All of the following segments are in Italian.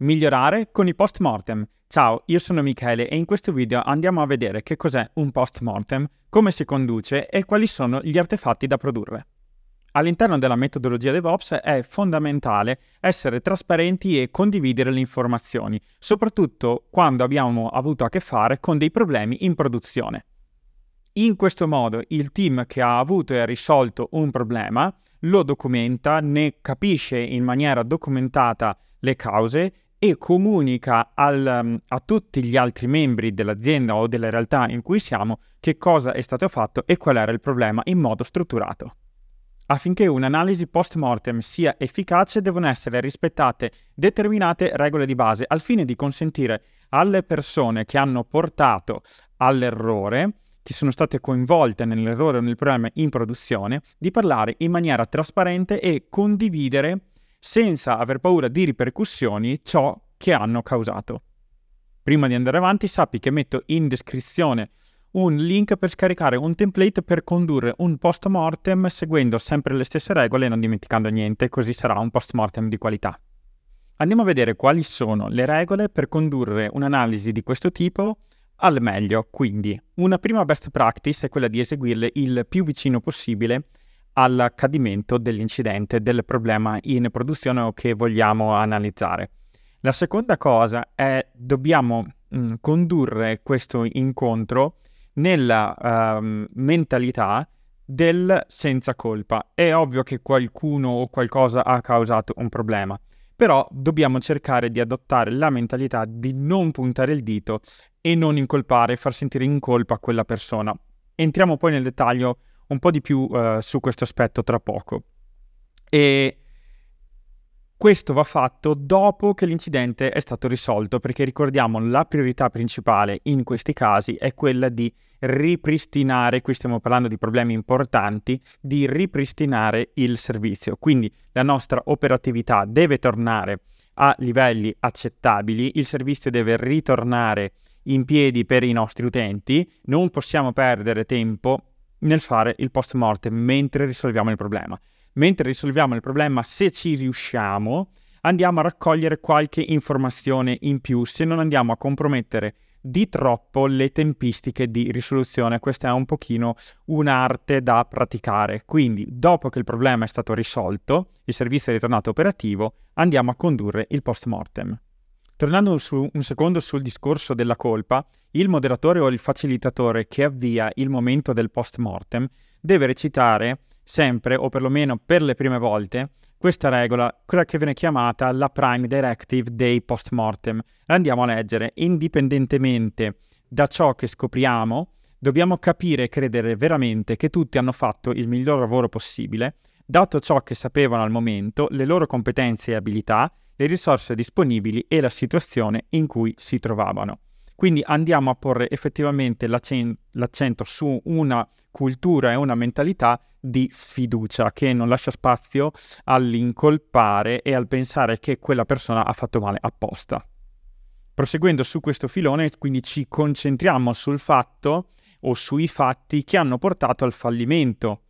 Migliorare con i post mortem. Ciao, io sono Michele e in questo video andiamo a vedere che cos'è un post mortem, come si conduce e quali sono gli artefatti da produrre. All'interno della metodologia DevOps è fondamentale essere trasparenti e condividere le informazioni, soprattutto quando abbiamo avuto a che fare con dei problemi in produzione. In questo modo il team che ha avuto e ha risolto un problema lo documenta, ne capisce in maniera documentata le cause e comunica al, mm, a tutti gli altri membri dell'azienda o della realtà in cui siamo che cosa è stato fatto e qual era il problema in modo strutturato. Affinché un'analisi post mortem sia efficace devono essere rispettate determinate regole di base al fine di consentire alle persone che hanno portato all'errore, che sono state coinvolte nell'errore o nel problema in produzione, di parlare in maniera trasparente e condividere senza aver paura di ripercussioni ciò che hanno causato. Prima di andare avanti sappi che metto in descrizione un link per scaricare un template per condurre un post mortem seguendo sempre le stesse regole e non dimenticando niente, così sarà un post mortem di qualità. Andiamo a vedere quali sono le regole per condurre un'analisi di questo tipo al meglio, quindi una prima best practice è quella di eseguirle il più vicino possibile all'accadimento dell'incidente, del problema in produzione o che vogliamo analizzare. La seconda cosa è dobbiamo mh, mm, condurre questo incontro nella uh, mentalità del senza colpa. È ovvio che qualcuno o qualcosa ha causato un problema, però dobbiamo cercare di adottare la mentalità di non puntare il dito e non incolpare, far sentire in colpa quella persona. Entriamo poi nel dettaglio un po' di più uh, su questo aspetto tra poco. E questo va fatto dopo che l'incidente è stato risolto, perché ricordiamo la priorità principale in questi casi è quella di ripristinare, qui stiamo parlando di problemi importanti, di ripristinare il servizio. Quindi la nostra operatività deve tornare a livelli accettabili, il servizio deve ritornare in piedi per i nostri utenti, non possiamo perdere tempo nel fare il post morte mentre risolviamo il problema. Mentre risolviamo il problema, se ci riusciamo, andiamo a raccogliere qualche informazione in più se non andiamo a compromettere di troppo le tempistiche di risoluzione. Questa è un pochino un'arte da praticare. Quindi, dopo che il problema è stato risolto, il servizio è ritornato operativo, andiamo a condurre il post mortem. Tornando su, un secondo sul discorso della colpa, il moderatore o il facilitatore che avvia il momento del post mortem deve recitare sempre, o perlomeno per le prime volte, questa regola, quella che viene chiamata la prime directive dei post mortem. andiamo a leggere indipendentemente da ciò che scopriamo, dobbiamo capire e credere veramente che tutti hanno fatto il miglior lavoro possibile dato ciò che sapevano al momento, le loro competenze e abilità, le risorse disponibili e la situazione in cui si trovavano. Quindi andiamo a porre effettivamente l'accento su una cultura e una mentalità di sfiducia che non lascia spazio all'incolpare e al pensare che quella persona ha fatto male apposta. Proseguendo su questo filone, quindi ci concentriamo sul fatto o sui fatti che hanno portato al fallimento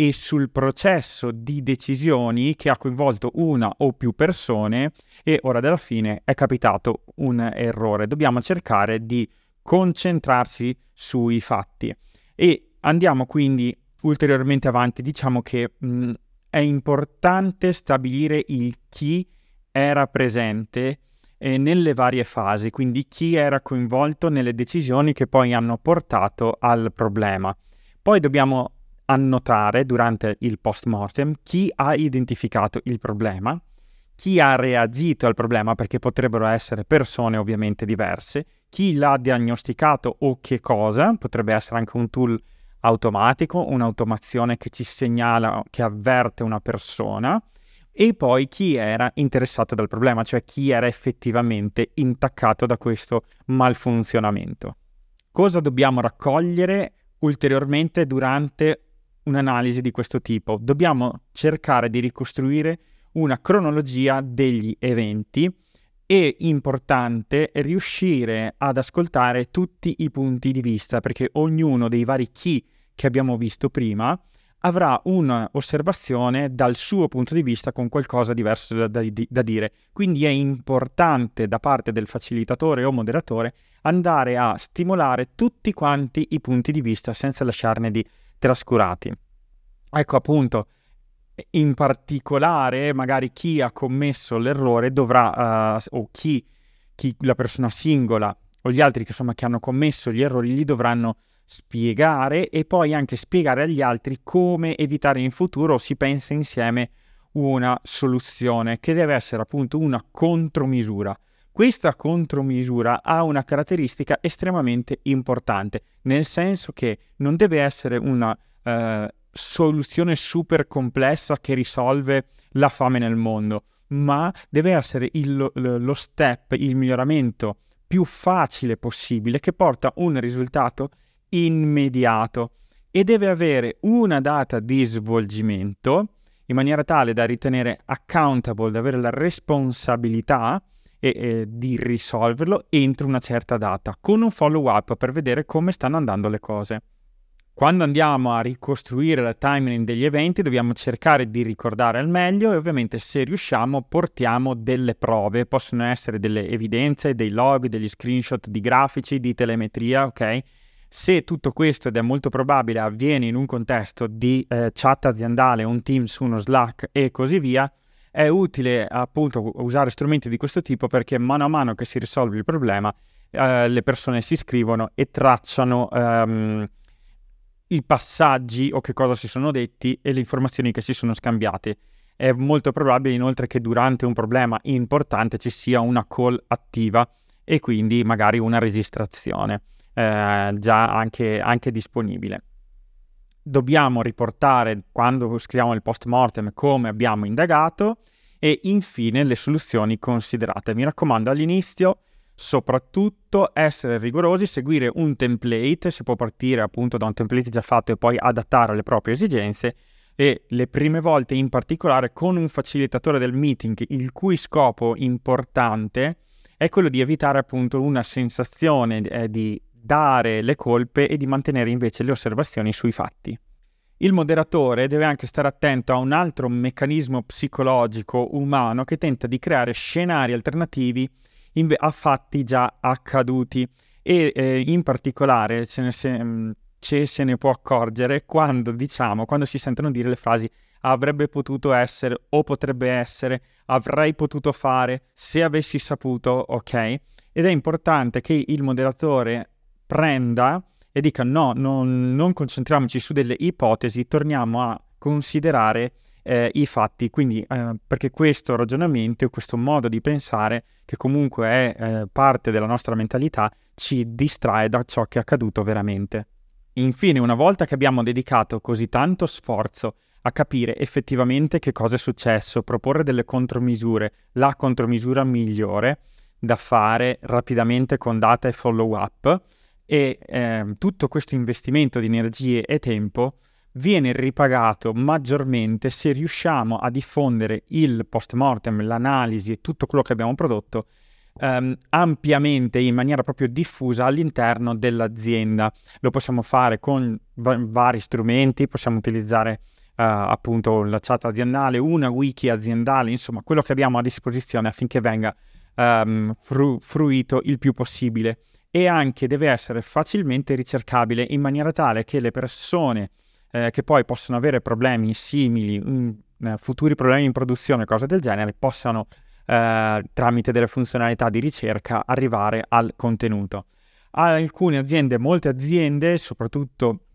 e sul processo di decisioni che ha coinvolto una o più persone e ora della fine è capitato un errore. Dobbiamo cercare di concentrarsi sui fatti e andiamo quindi ulteriormente avanti. Diciamo che mh, mm, è importante stabilire il chi era presente eh, nelle varie fasi, quindi chi era coinvolto nelle decisioni che poi hanno portato al problema. Poi dobbiamo annotare durante il post-mortem chi ha identificato il problema, chi ha reagito al problema, perché potrebbero essere persone ovviamente diverse, chi l'ha diagnosticato o che cosa, potrebbe essere anche un tool automatico, un'automazione che ci segnala, che avverte una persona, e poi chi era interessato dal problema, cioè chi era effettivamente intaccato da questo malfunzionamento. Cosa dobbiamo raccogliere ulteriormente durante un'analisi di questo tipo. Dobbiamo cercare di ricostruire una cronologia degli eventi è importante riuscire ad ascoltare tutti i punti di vista perché ognuno dei vari chi che abbiamo visto prima avrà un'osservazione dal suo punto di vista con qualcosa diverso da, da, da, dire. Quindi è importante da parte del facilitatore o moderatore andare a stimolare tutti quanti i punti di vista senza lasciarne di trascurati. Ecco appunto, in particolare magari chi ha commesso l'errore dovrà, uh, o chi, chi, la persona singola o gli altri che, insomma, che hanno commesso gli errori li dovranno spiegare e poi anche spiegare agli altri come evitare in futuro si pensa insieme una soluzione che deve essere appunto una contromisura. Questa contromisura ha una caratteristica estremamente importante, nel senso che non deve essere una eh, soluzione super complessa che risolve la fame nel mondo, ma deve essere il, lo step, il miglioramento più facile possibile che porta un risultato immediato e deve avere una data di svolgimento in maniera tale da ritenere accountable, da avere la responsabilità e eh, di risolverlo entro una certa data, con un follow up per vedere come stanno andando le cose. Quando andiamo a ricostruire la timeline degli eventi dobbiamo cercare di ricordare al meglio e ovviamente se riusciamo portiamo delle prove, possono essere delle evidenze, dei log, degli screenshot di grafici, di telemetria, ok? Se tutto questo, ed è molto probabile, avviene in un contesto di eh, chat aziendale, un Teams, uno Slack e così via, è utile appunto usare strumenti di questo tipo perché mano a mano che si risolve il problema eh, le persone si iscrivono e tracciano ehm, i passaggi o che cosa si sono detti e le informazioni che si sono scambiate. È molto probabile inoltre che durante un problema importante ci sia una call attiva e quindi magari una registrazione eh, già anche, anche disponibile dobbiamo riportare quando scriviamo il post mortem come abbiamo indagato e infine le soluzioni considerate. Mi raccomando all'inizio soprattutto essere rigorosi, seguire un template, si può partire appunto da un template già fatto e poi adattare alle proprie esigenze e le prime volte in particolare con un facilitatore del meeting il cui scopo importante è quello di evitare appunto una sensazione eh, di dare le colpe e di mantenere invece le osservazioni sui fatti. Il moderatore deve anche stare attento a un altro meccanismo psicologico umano che tenta di creare scenari alternativi inve- a fatti già accaduti e eh, in particolare ce ne, se, mm, ce se ne può accorgere quando diciamo, quando si sentono dire le frasi avrebbe potuto essere o potrebbe essere, avrei potuto fare, se avessi saputo, ok? Ed è importante che il moderatore prenda e dica no, non, non concentriamoci su delle ipotesi, torniamo a considerare eh, i fatti. Quindi, eh, perché questo ragionamento, questo modo di pensare, che comunque è eh, parte della nostra mentalità, ci distrae da ciò che è accaduto veramente. Infine, una volta che abbiamo dedicato così tanto sforzo a capire effettivamente che cosa è successo, proporre delle contromisure, la contromisura migliore da fare rapidamente con data e follow up, e eh, tutto questo investimento di energie e tempo viene ripagato maggiormente se riusciamo a diffondere il post mortem, l'analisi e tutto quello che abbiamo prodotto ehm, ampiamente in maniera proprio diffusa all'interno dell'azienda. Lo possiamo fare con va- vari strumenti, possiamo utilizzare eh, appunto la chat aziendale, una wiki aziendale, insomma quello che abbiamo a disposizione affinché venga ehm, fru- fruito il più possibile e anche deve essere facilmente ricercabile in maniera tale che le persone eh, che poi possono avere problemi simili, in, mm, eh, futuri problemi in produzione, cose del genere, possano eh, tramite delle funzionalità di ricerca arrivare al contenuto. Alcune aziende, molte aziende, soprattutto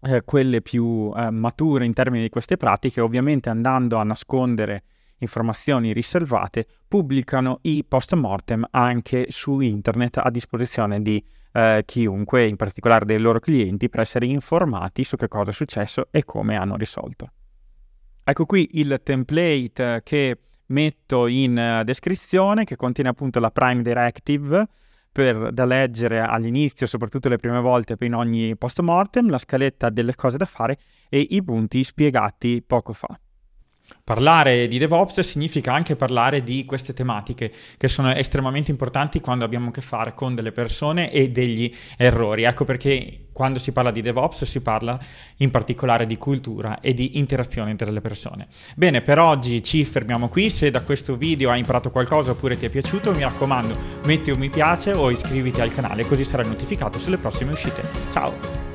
eh, quelle più eh, mature in termini di queste pratiche, ovviamente andando a nascondere informazioni riservate, pubblicano i post mortem anche su internet a disposizione di eh, chiunque, in particolare dei loro clienti, per essere informati su che cosa è successo e come hanno risolto. Ecco qui il template che metto in eh, descrizione, che contiene appunto la Prime Directive per, da leggere all'inizio, soprattutto le prime volte in ogni post mortem, la scaletta delle cose da fare e i punti spiegati poco fa. Parlare di DevOps significa anche parlare di queste tematiche che sono estremamente importanti quando abbiamo a che fare con delle persone e degli errori. Ecco perché quando si parla di DevOps si parla in particolare di cultura e di interazione tra le persone. Bene, per oggi ci fermiamo qui. Se da questo video hai imparato qualcosa oppure ti è piaciuto, mi raccomando, metti un mi piace o iscriviti al canale così sarai notificato sulle prossime uscite. Ciao!